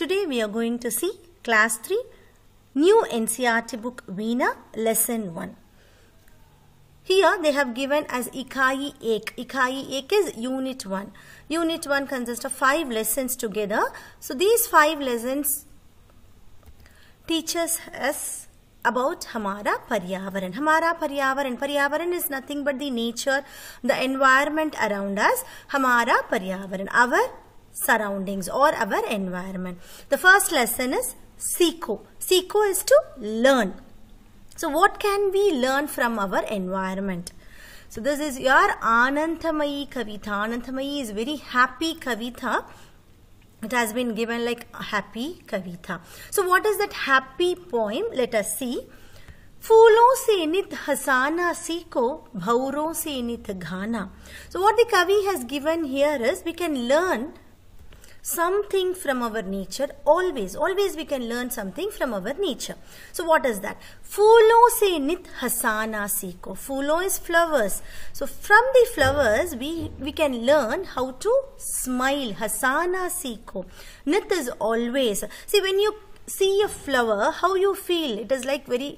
Today we are going to see class 3 new NCRT book Veena lesson 1. Here they have given as Ikai Ek. Ikai Ek is unit 1. Unit 1 consists of 5 lessons together. So these 5 lessons teaches us about Hamara Paryavaran. Hamara Paryavaran. Paryavaran is nothing but the nature, the environment around us. Hamara Paryavaran. Our surroundings or our environment. The first lesson is SECO. SECO is to learn. So what can we learn from our environment? So this is your Ananthamayi kavitha. Ananthamayi is very happy kavitha. It has been given like happy kavitha. So what is that happy poem? Let us see. Fulo se nit hasana सीखो भौरों se nit ghana. So what the kavi has given here is we can learn something from our nature always always we can learn something from our nature so what is that phoolo se nit hasana siko phoolo is flowers so from the flowers we we can learn how to smile hasana seko. nit is always see when you see a flower how you feel it is like very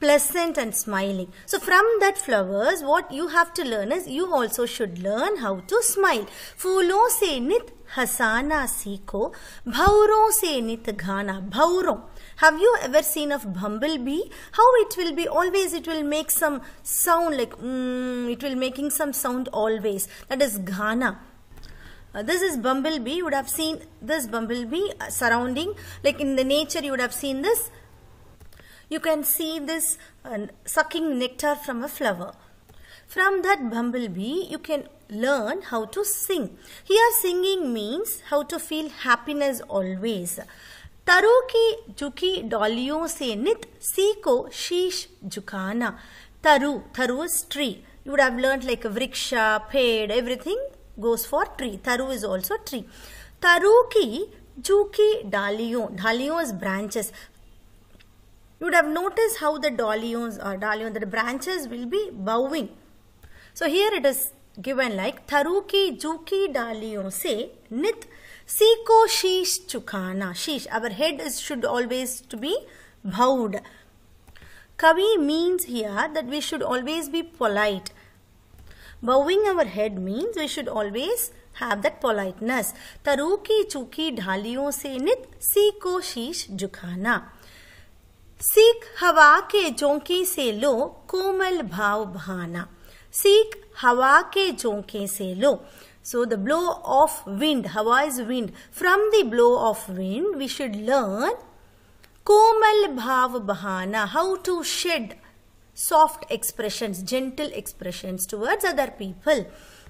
pleasant and smiling. So from that flowers, what you have to learn is you also should learn how to smile. Phoolon se nit hasana seekho, bhauron se nit ghana, bhauron. Have you ever seen of bumblebee? How it will be always, it will make some sound like, mm, it will making some sound always. That is ghana. Uh, this is bumblebee. You would have seen this bumblebee uh, surrounding, like in the nature, you would have seen this you can see this uh, sucking nectar from a flower. From that bumblebee, you can learn how to sing. Here singing means how to feel happiness always. Taru ki juki daliyo se nit si ko शीश झुकाना Taru, taru is tree. You would have learnt like a vriksha, ped, everything goes for tree. Taru is also tree. Taru ki juki daliyo, Daliyon is branches you would have noticed how the dahlions or uh, dahlion, the branches will be bowing. So here it is given like Taruki Juki Dalion se Nit Siko Sheesh Chukana. Sheesh, our head is, should always to be bowed. Kavi means here that we should always be polite. Bowing our head means we should always have that politeness. Taruki Chuki Dhaliyon se Nit Siko Sheesh Jukana. सीख हवा के झोंके से लो कोमल भाव भाना सीख हवा के झोंके से लो so the blow of wind हवा is wind from the blow of wind we should learn कोमल भाव बहाना how to shed soft expression gentle expression towards other people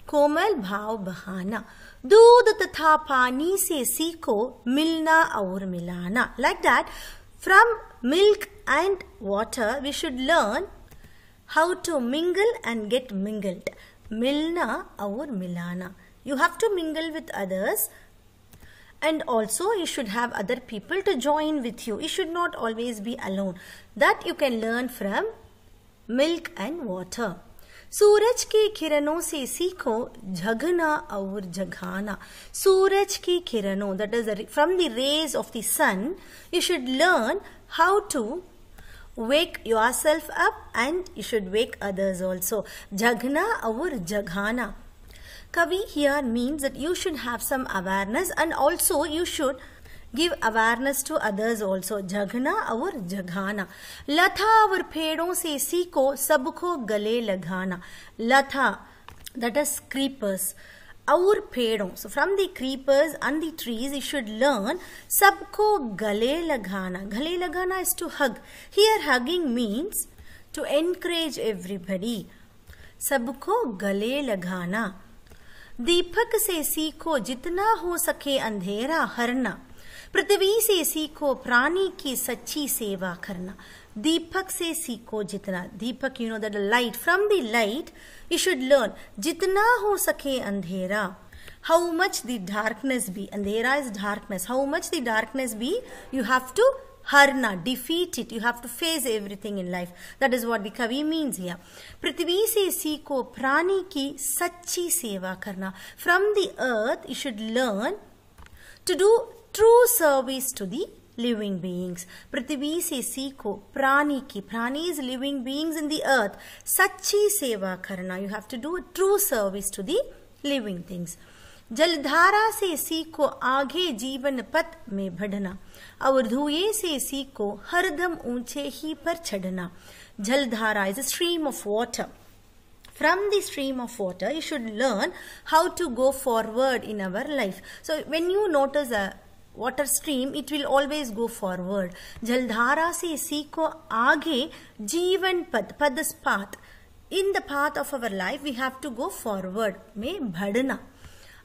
कोमल भाव बहाना दूध तथा पानी से सीखो मिलना और मिलाना like that From milk and water, we should learn how to mingle and get mingled. Milna our Milana. You have to mingle with others and also you should have other people to join with you. You should not always be alone. That you can learn from milk and water. सूरज की किरणों से सीखो झगना और झगाना सूरज की किरणों that is from the rays of the sun you should learn how to wake yourself up and you should wake others also jagna aur jaghana kavi here means that you should have some awareness and also you should give awareness to others also जगना और जगाना लथा और फेड़ों से सीखो सबको गले लगाना लथा दट इज क्रीपर्स और फेड़ों so from the creepers and the trees you should learn सबको गले लगाना गले लगाना is to hug here hugging means to encourage everybody सबको गले लगाना दीपक से सीखो जितना हो सके अंधेरा हरना पृथ्वी से सीखो प्राणी की सच्ची सेवा करना दीपक से सीखो जितना दीपक you know that light from the light you should learn जितना हो सके अंधेरा how much the darkness be अंधेरा is darkness how much the darkness be you have to हरना defeat it you have to face everything in life that is what the कवि means या पृथ्वी से सीखो प्राणी की सच्ची सेवा करना from the earth you should learn to do true service to the living beings पृथ्वी से सीखो प्राणी की प्राणी is living beings in the earth सच्ची सेवा करना you have to do true service to the living things जलधारा से सीखो आगे जीवन पथ में बढ़ना और धुए से सीखो हरदम ऊंचे ही पर चढ़ना जलधारा is a stream of water From the stream of water, you should learn how to go forward in our life. So, when you notice a water stream it will always go forward जलधारा से इसी को आगे जीवन पद पद path in the path of our life we have to go forward में बढ़ना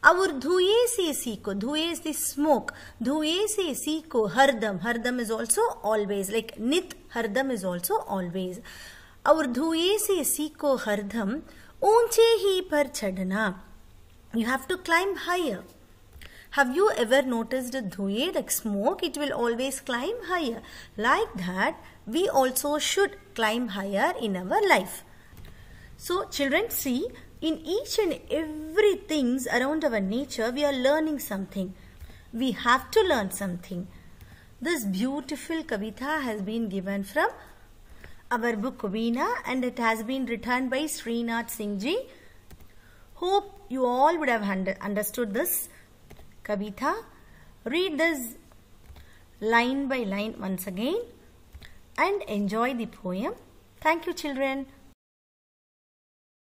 और धुए से इसी को धुए इज द स्मोक धुए से इसी को हरदम हरदम इज ऑल्सो ऑलवेज लाइक नित हरदम इज ऑल्सो ऑलवेज और धुए से इसी को हरदम ऊंचे ही पर चढ़ना you have to climb higher Have you ever noticed a dhuye, like smoke? It will always climb higher. Like that, we also should climb higher in our life. So children, see, in each and every things around our nature, we are learning something. We have to learn something. This beautiful kavita has been given from our book Veena and it has been written by Srinath Singh ji. Hope you all would have understood this. Kavitha, read this line by line once again and enjoy the poem. Thank you children.